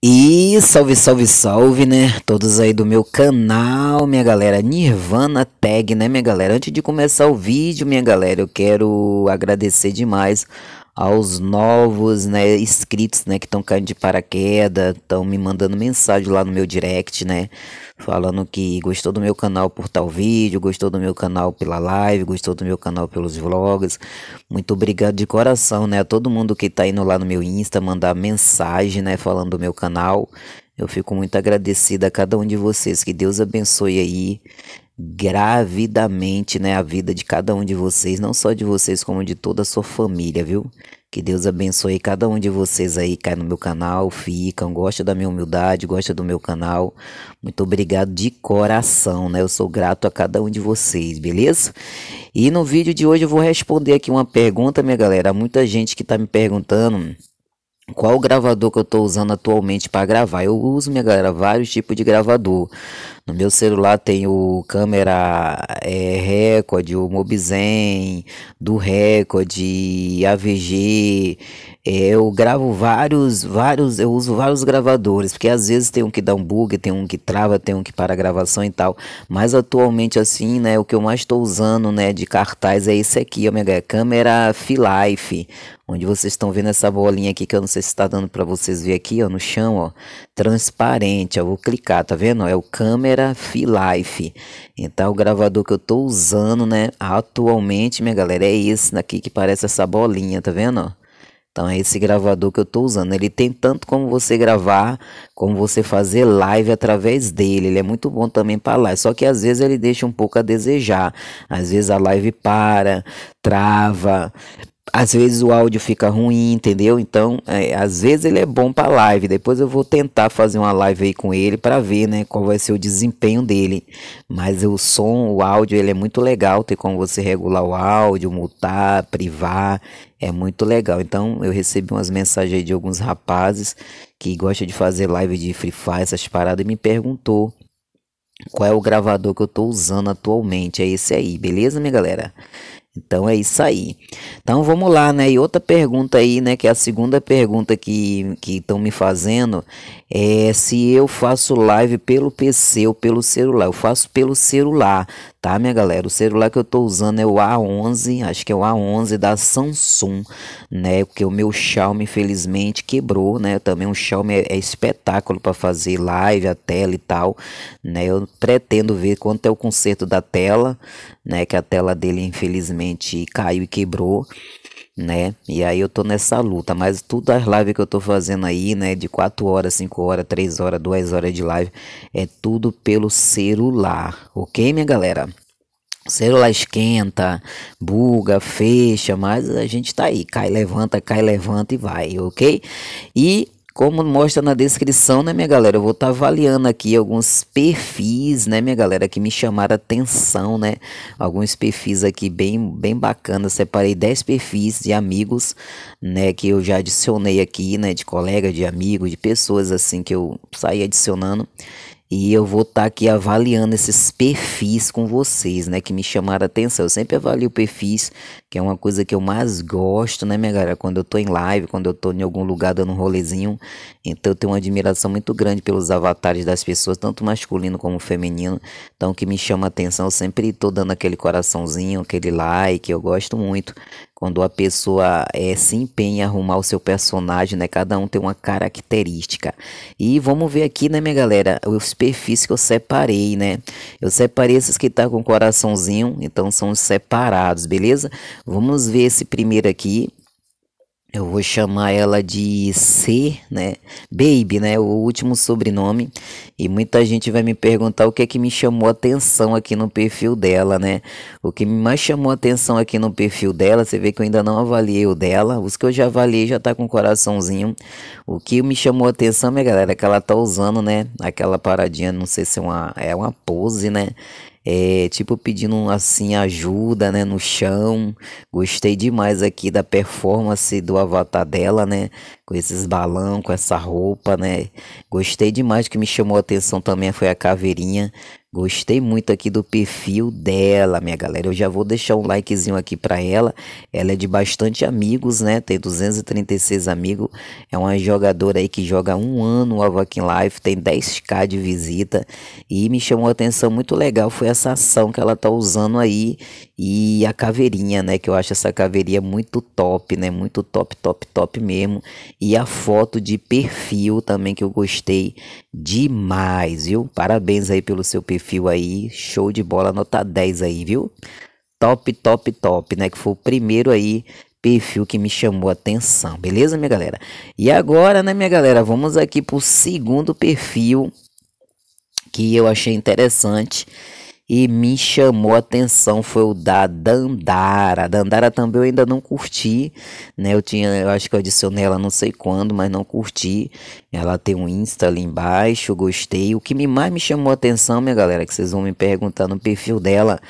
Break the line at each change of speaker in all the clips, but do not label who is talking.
E salve, salve, salve, né? Todos aí do meu canal, minha galera. Nirvana Tag, né, minha galera? Antes de começar o vídeo, minha galera, eu quero agradecer demais aos novos né, inscritos né, que estão caindo de paraquedas, estão me mandando mensagem lá no meu direct, né? Falando que gostou do meu canal por tal vídeo, gostou do meu canal pela live, gostou do meu canal pelos vlogs. Muito obrigado de coração, né? A todo mundo que está indo lá no meu Insta mandar mensagem, né? Falando do meu canal. Eu fico muito agradecido a cada um de vocês. Que Deus abençoe aí gravidamente né, a vida de cada um de vocês, não só de vocês, como de toda a sua família, viu? Que Deus abençoe cada um de vocês aí, cai no meu canal, ficam, gosta da minha humildade, gosta do meu canal. Muito obrigado de coração, né? Eu sou grato a cada um de vocês, beleza? E no vídeo de hoje eu vou responder aqui uma pergunta, minha galera. muita gente que tá me perguntando qual gravador que eu estou usando atualmente para gravar. Eu uso, minha galera, vários tipos de gravador. No meu celular tem o câmera é, Record, o Mobizen, do Record, AVG. É, eu gravo vários, vários, eu uso vários gravadores, porque às vezes tem um que dá um bug, tem um que trava, tem um que para a gravação e tal. Mas atualmente assim, né, o que eu mais estou usando, né, de cartaz é esse aqui, ó, minha é câmera Filife onde vocês estão vendo essa bolinha aqui que eu não sei se está dando para vocês ver aqui, ó, no chão, ó, transparente. Eu vou clicar, tá vendo? É o câmera era Filife. Então o gravador que eu tô usando, né, atualmente, minha galera, é esse daqui que parece essa bolinha, tá vendo? Então é esse gravador que eu estou usando. Ele tem tanto como você gravar, como você fazer live através dele. Ele é muito bom também para live. Só que às vezes ele deixa um pouco a desejar. Às vezes a live para, trava às vezes o áudio fica ruim, entendeu? Então, é, às vezes ele é bom para live. Depois eu vou tentar fazer uma live aí com ele para ver, né, qual vai ser o desempenho dele. Mas o som, o áudio, ele é muito legal, tem como você regular o áudio, mutar, privar, é muito legal. Então, eu recebi umas mensagens de alguns rapazes que gostam de fazer live de Free Fire, essas paradas e me perguntou qual é o gravador que eu tô usando atualmente. É esse aí, beleza, minha galera? Então é isso aí. Então vamos lá, né? E outra pergunta aí, né? Que é a segunda pergunta que estão me fazendo é se eu faço live pelo PC ou pelo celular. Eu faço pelo celular, tá, minha galera? O celular que eu tô usando é o A11, acho que é o A11 da Samsung, né? Porque o meu Xiaomi, infelizmente, quebrou, né? Também o Xiaomi é, é espetáculo para fazer live, a tela e tal, né? Eu pretendo ver quanto é o conserto da tela, né? Que a tela dele, infelizmente, caiu e quebrou né? E aí eu tô nessa luta, mas tudo as lives que eu tô fazendo aí, né, de 4 horas, 5 horas, 3 horas, 2 horas de live, é tudo pelo celular, OK, minha galera? O celular esquenta, buga, fecha, mas a gente tá aí, cai, levanta, cai, levanta e vai, OK? E como mostra na descrição, né, minha galera? Eu vou estar tá avaliando aqui alguns perfis, né, minha galera, que me chamaram atenção, né? Alguns perfis aqui bem, bem bacanas. Separei 10 perfis de amigos, né, que eu já adicionei aqui, né, de colega, de amigo, de pessoas assim que eu saí adicionando. E eu vou estar tá aqui avaliando esses perfis com vocês, né? Que me chamaram a atenção. Eu sempre avalio perfis, que é uma coisa que eu mais gosto, né, minha galera? Quando eu tô em live, quando eu tô em algum lugar dando um rolezinho. Então eu tenho uma admiração muito grande pelos avatares das pessoas, tanto masculino como feminino. Então o que me chama a atenção, eu sempre tô dando aquele coraçãozinho, aquele like. Eu gosto muito quando a pessoa é, se empenha a arrumar o seu personagem, né? Cada um tem uma característica. E vamos ver aqui, né, minha galera, os perfis que eu separei, né? Eu separei esses que tá com coraçãozinho, então são separados, beleza? Vamos ver esse primeiro aqui eu vou chamar ela de C, né? Baby, né? O último sobrenome. E muita gente vai me perguntar o que é que me chamou atenção aqui no perfil dela, né? O que mais chamou atenção aqui no perfil dela, você vê que eu ainda não avaliei o dela. Os que eu já avaliei já tá com o coraçãozinho. O que me chamou atenção, minha galera, é que ela tá usando, né? Aquela paradinha, não sei se é uma, é uma pose, né? é, tipo pedindo assim ajuda, né, no chão. Gostei demais aqui da performance do avatar dela, né, com esses balão, com essa roupa, né. Gostei demais que me chamou a atenção também foi a caveirinha Gostei muito aqui do perfil dela, minha galera. Eu já vou deixar um likezinho aqui para ela. Ela é de bastante amigos, né? Tem 236 amigos. É uma jogadora aí que joga um ano o Vakin Life, tem 10k de visita e me chamou a atenção muito legal foi essa ação que ela tá usando aí e a caveirinha, né? Que eu acho essa caveirinha muito top, né? Muito top, top, top mesmo. E a foto de perfil também que eu gostei demais, viu? Parabéns aí pelo seu perfil aí. Show de bola, nota 10 aí, viu? Top, top, top, né? Que foi o primeiro aí perfil que me chamou a atenção, beleza, minha galera? E agora, né, minha galera, vamos aqui pro segundo perfil que eu achei interessante e me chamou a atenção foi o da Dandara. Dandara também eu ainda não curti, né? Eu tinha, eu acho que eu adicionei ela não sei quando, mas não curti. Ela tem um Insta ali embaixo, gostei. O que me mais me chamou a atenção, minha galera, é que vocês vão me perguntar no perfil dela,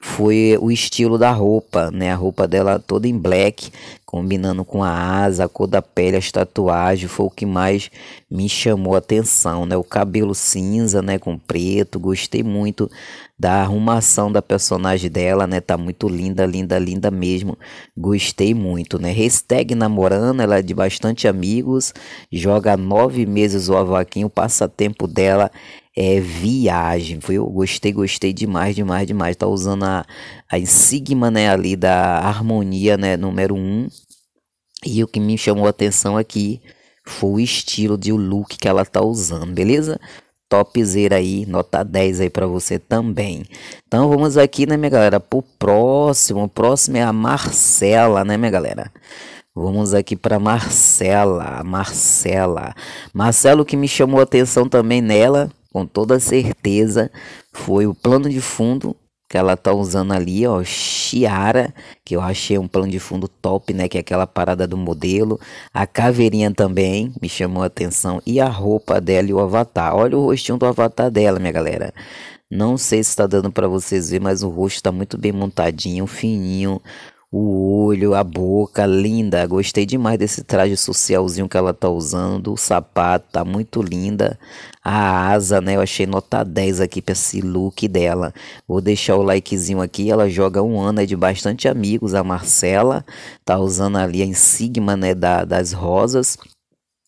foi o estilo da roupa, né? A roupa dela toda em black, combinando com a asa, a cor da pele, as tatuagens, foi o que mais me chamou a atenção, né? O cabelo cinza, né, com preto, gostei muito da arrumação da personagem dela, né? Tá muito linda, linda, linda mesmo. Gostei muito, né? Hashtag namorando, ela é de bastante amigos, joga nove meses o avaquinho, o passatempo dela é viagem, eu Gostei, gostei demais, demais, demais. Tá usando a, a insigma, né, ali da harmonia, né, número 1. Um. E o que me chamou a atenção aqui foi o estilo de look que ela tá usando, beleza? topzera aí, nota 10 aí para você também. Então vamos aqui, né, minha galera, pro próximo. O próximo é a Marcela, né, minha galera? Vamos aqui para Marcela, Marcela. Marcelo que me chamou a atenção também nela com toda certeza foi o plano de fundo que ela tá usando ali, ó, Chiara, que eu achei um plano de fundo top, né, que é aquela parada do modelo, a caveirinha também me chamou a atenção e a roupa dela e o avatar. Olha o rostinho do avatar dela, minha galera. Não sei se está dando para vocês ver, mas o rosto está muito bem montadinho, fininho, o olho, a boca, linda. Gostei demais desse traje socialzinho que ela tá usando. O sapato tá muito linda. A asa, né? Eu achei nota 10 aqui pra esse look dela. Vou deixar o likezinho aqui. Ela joga um ano, é de bastante amigos. A Marcela tá usando ali a insígnia, né? Da, das rosas.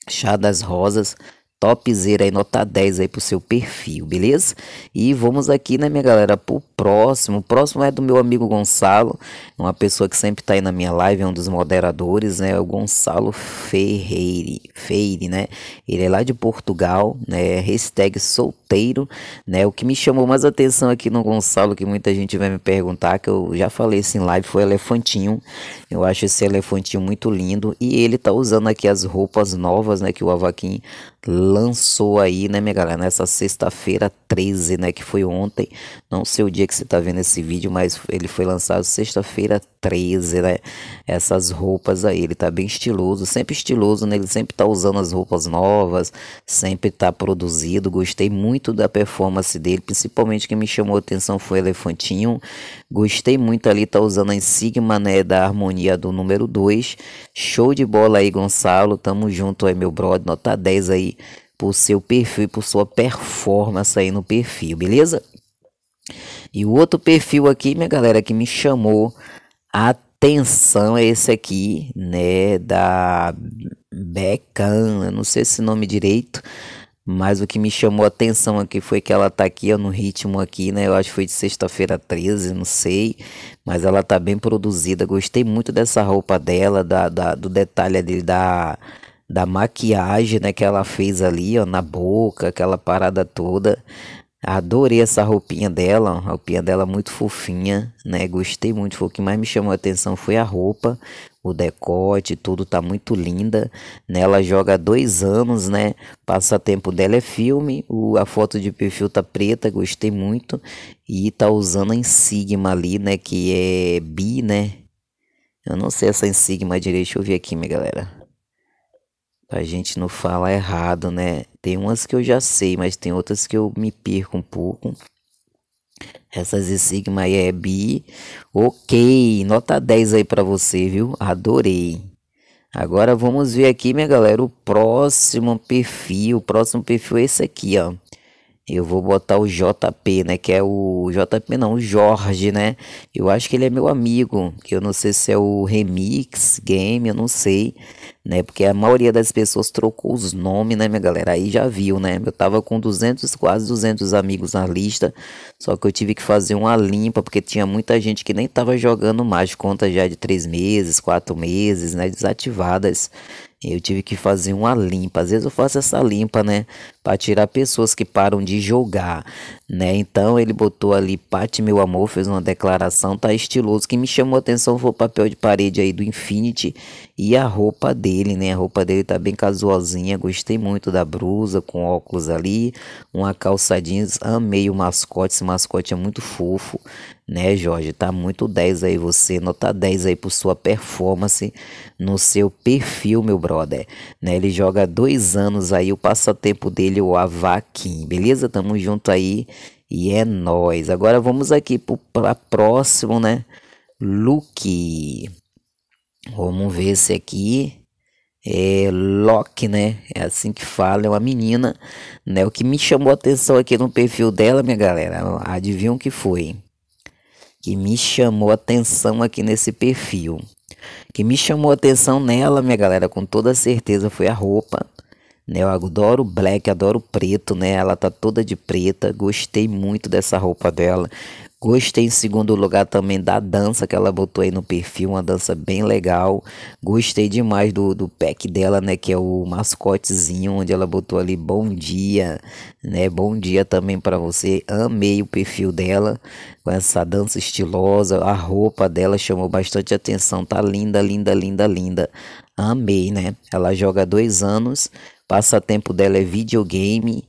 Chá das rosas topzera aí, nota 10 aí pro seu perfil, beleza? E vamos aqui, né, minha galera, pro próximo. O próximo é do meu amigo Gonçalo, uma pessoa que sempre tá aí na minha live, é um dos moderadores, né? É o Gonçalo Ferreira, Feire, né? Ele é lá de Portugal, né? Hashtag solteiro, né? O que me chamou mais atenção aqui no Gonçalo, que muita gente vai me perguntar, que eu já falei isso em live, foi elefantinho. Eu acho esse elefantinho muito lindo e ele tá usando aqui as roupas novas, né, que o Avaquim lançou aí, né, minha galera, nessa sexta-feira 13, né, que foi ontem. Não sei o dia que você tá vendo esse vídeo, mas ele foi lançado sexta-feira 13, né? Essas roupas aí, ele tá bem estiloso, sempre estiloso, né? Ele sempre tá usando as roupas novas, sempre tá produzido. Gostei muito da performance dele, principalmente que me chamou a atenção foi o Elefantinho. Gostei muito ali, tá usando a insigma, né, da harmonia do número 2. Show de bola aí, Gonçalo. Tamo junto aí, meu brother. Nota 10 aí por seu perfil e por sua performance aí no perfil, beleza? E o outro perfil aqui, minha galera, que me chamou a atenção é esse aqui, né, da Becan, não sei esse nome direito, mas o que me chamou a atenção aqui foi que ela tá aqui ó, no ritmo aqui, né? Eu acho que foi de sexta-feira 13, não sei. Mas ela tá bem produzida. Gostei muito dessa roupa dela, da, da do detalhe dele da da maquiagem né, que ela fez ali, ó, na boca, aquela parada toda. Adorei essa roupinha dela, a roupinha dela muito fofinha, né? Gostei muito, foi o que mais me chamou a atenção foi a roupa, o decote, tudo tá muito linda, né? joga dois anos, né? Passatempo dela é filme, o, a foto de perfil tá preta, gostei muito, e tá usando a insigma ali, né? Que é bi, né? Eu não sei essa insigma direito, deixa eu ver aqui, minha galera. Pra gente não falar errado, né? Tem umas que eu já sei, mas tem outras que eu me perco um pouco. Essas de Sigma e é Ok, nota 10 aí para você, viu? Adorei. Agora vamos ver aqui, minha galera, o próximo perfil. O próximo perfil é esse aqui, ó. Eu vou botar o JP, né? Que é o JP, não, o Jorge, né? Eu acho que ele é meu amigo. Que eu não sei se é o Remix Game, eu não sei, né? Porque a maioria das pessoas trocou os nomes, né, minha galera? Aí já viu, né? Eu tava com 200, quase 200 amigos na lista. Só que eu tive que fazer uma limpa, porque tinha muita gente que nem tava jogando mais. Contas já de 3 meses, 4 meses, né? Desativadas. Eu tive que fazer uma limpa. Às vezes eu faço essa limpa, né? Para tirar pessoas que param de jogar, né? Então ele botou ali, pate meu amor, fez uma declaração, tá estiloso. que me chamou a atenção foi o papel de parede aí do Infinity e a roupa dele, né? A roupa dele tá bem casualzinha. Gostei muito da brusa, com óculos ali, uma calça jeans. Amei o mascote. Esse mascote é muito fofo, né, Jorge? Tá muito 10 aí você, nota 10 aí por sua performance no seu perfil, meu brother. Né? Ele joga dois anos aí, o passatempo dele, o Avaquim, beleza? Tamo junto aí e é nós. Agora vamos aqui para próximo, né? Luke. Vamos ver se aqui é Locke, né? É assim que fala, é uma menina, né? O que me chamou a atenção aqui no perfil dela, minha galera, adivinham o que foi? que me chamou atenção aqui nesse perfil. Que me chamou atenção nela, minha galera, com toda certeza foi a roupa. Né? Eu adoro black, adoro preto, né? Ela tá toda de preta. Gostei muito dessa roupa dela. Gostei em segundo lugar também da dança que ela botou aí no perfil, uma dança bem legal. Gostei demais do, do pack dela, né? Que é o mascotezinho, onde ela botou ali bom dia, né? Bom dia também para você. Amei o perfil dela, com essa dança estilosa. A roupa dela chamou bastante atenção. Tá linda, linda, linda, linda. Amei, né? Ela joga dois anos, passatempo dela é videogame,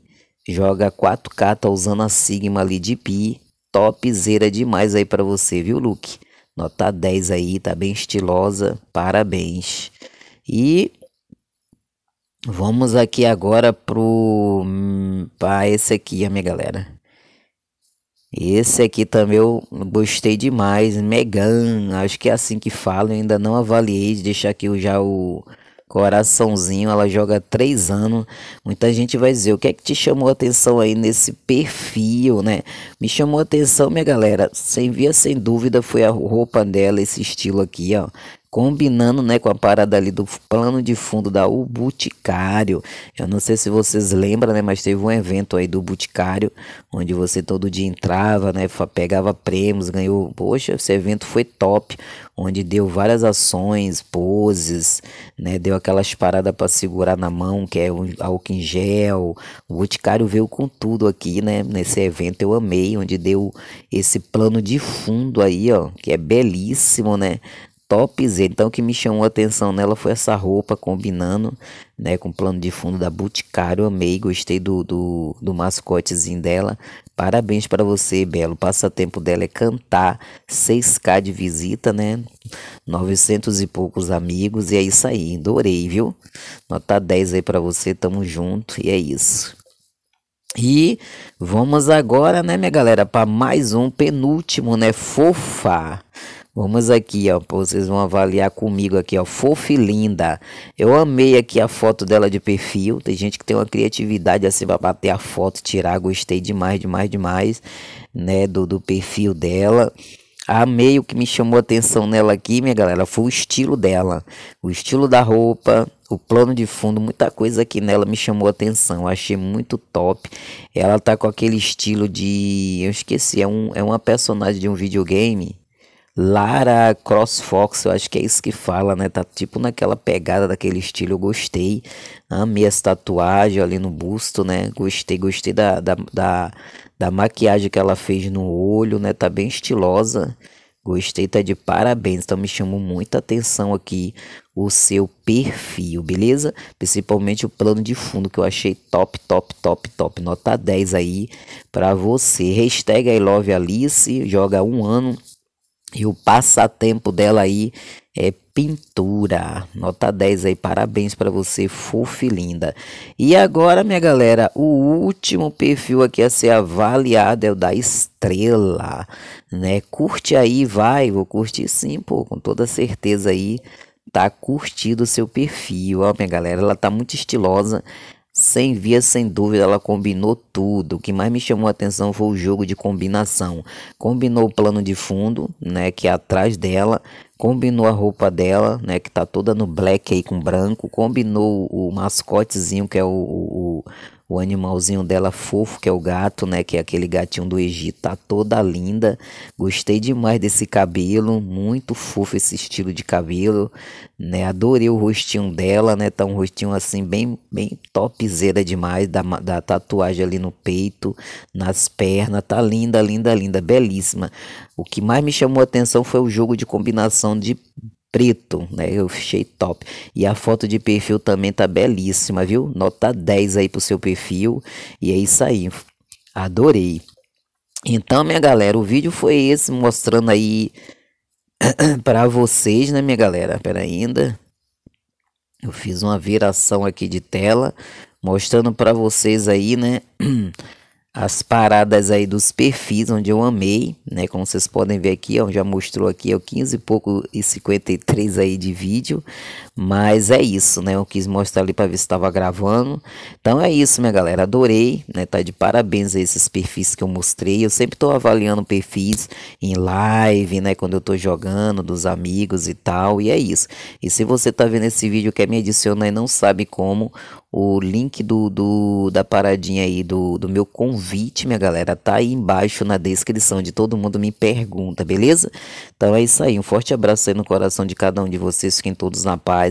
joga 4K, tá usando a Sigma ali de Pi topzera demais aí para você, viu, Luke? Nota 10 aí, tá bem estilosa, parabéns. E vamos aqui agora pro para hum, ah, esse aqui, a minha galera. Esse aqui também eu gostei demais, Megan, acho que é assim que fala, eu ainda não avaliei, deixa aqui já o Coraçãozinho, ela joga três anos. Muita gente vai dizer: o que é que te chamou a atenção aí nesse perfil, né? Me chamou a atenção, minha galera. Sem via, sem dúvida, foi a roupa dela, esse estilo aqui, ó combinando né, com a parada ali do plano de fundo da O Boticário. Eu não sei se vocês lembram, né, mas teve um evento aí do Boticário, onde você todo dia entrava, né, pegava prêmios, ganhou. Poxa, esse evento foi top, onde deu várias ações, poses, né, deu aquelas paradas para segurar na mão, que é o álcool em gel. O Boticário veio com tudo aqui, né, nesse evento eu amei, onde deu esse plano de fundo aí, ó, que é belíssimo, né? tops. Então, o que me chamou a atenção nela foi essa roupa combinando né, com o plano de fundo da Boticário. Amei, gostei do, do, do mascotezinho dela. Parabéns para você, Belo. O passatempo dela é cantar, 6K de visita, né? 900 e poucos amigos. E é isso aí, adorei, viu? Nota 10 aí para você, tamo junto e é isso. E vamos agora, né, minha galera, para mais um penúltimo, né? Fofa. Vamos aqui, ó, vocês vão avaliar comigo aqui, ó, linda. Eu amei aqui a foto dela de perfil. Tem gente que tem uma criatividade assim para bater a foto, tirar, gostei demais, demais, demais, né, do, do perfil dela. Amei o que me chamou a atenção nela aqui, minha galera, foi o estilo dela, o estilo da roupa, o plano de fundo, muita coisa aqui nela me chamou a atenção, achei muito top. Ela tá com aquele estilo de, eu esqueci, é um é uma personagem de um videogame Lara Crossfox, eu acho que é isso que fala, né? Tá tipo naquela pegada daquele estilo, eu gostei. Amei essa tatuagem ali no busto, né? Gostei, gostei da, da, da, da maquiagem que ela fez no olho, né? Tá bem estilosa. Gostei, tá de parabéns. Então me chamou muita atenção aqui o seu perfil, beleza? Principalmente o plano de fundo que eu achei top, top, top, top. Nota 10 aí para você. Hashtag I Love Alice, joga um ano e o passatempo dela aí é pintura. Nota 10 aí, parabéns para você, fofa e linda. E agora, minha galera, o último perfil aqui a ser avaliado é o da estrela, né? Curte aí, vai, vou curtir sim, pô, com toda certeza aí. Tá curtido o seu perfil, ó, minha galera, ela tá muito estilosa. Sem via, sem dúvida, ela combinou tudo. O que mais me chamou a atenção foi o jogo de combinação. Combinou o plano de fundo, né, que é atrás dela, combinou a roupa dela, né, que tá toda no black aí com branco, combinou o mascotezinho que é o, o, o animalzinho dela fofo, que é o gato, né? Que é aquele gatinho do Egito, tá toda linda. Gostei demais desse cabelo, muito fofo esse estilo de cabelo, né? Adorei o rostinho dela, né? Tá um rostinho assim bem, bem topzera demais, da, da tatuagem ali no peito, nas pernas, tá linda, linda, linda, belíssima. O que mais me chamou a atenção foi o jogo de combinação de preto, né? Eu achei top. E a foto de perfil também tá belíssima, viu? Nota 10 aí pro seu perfil. E é isso aí. Adorei. Então, minha galera, o vídeo foi esse mostrando aí para vocês, né, minha galera? Pera ainda. Eu fiz uma viração aqui de tela mostrando para vocês aí, né? as paradas aí dos perfis, onde eu amei, né? Como vocês podem ver aqui, ó, já mostrou aqui, ó, 15 e pouco e 53 aí de vídeo. Mas é isso, né? Eu quis mostrar ali para ver se estava gravando. Então é isso, minha galera. Adorei, né? Tá de parabéns a esses perfis que eu mostrei. Eu sempre estou avaliando perfis em live, né? Quando eu estou jogando, dos amigos e tal. E é isso. E se você está vendo esse vídeo, quer me adicionar e não sabe como, o link do, do da paradinha aí do, do meu convite, minha galera, tá aí embaixo na descrição de todo mundo me pergunta, beleza? Então é isso aí. Um forte abraço aí no coração de cada um de vocês. Fiquem todos na paz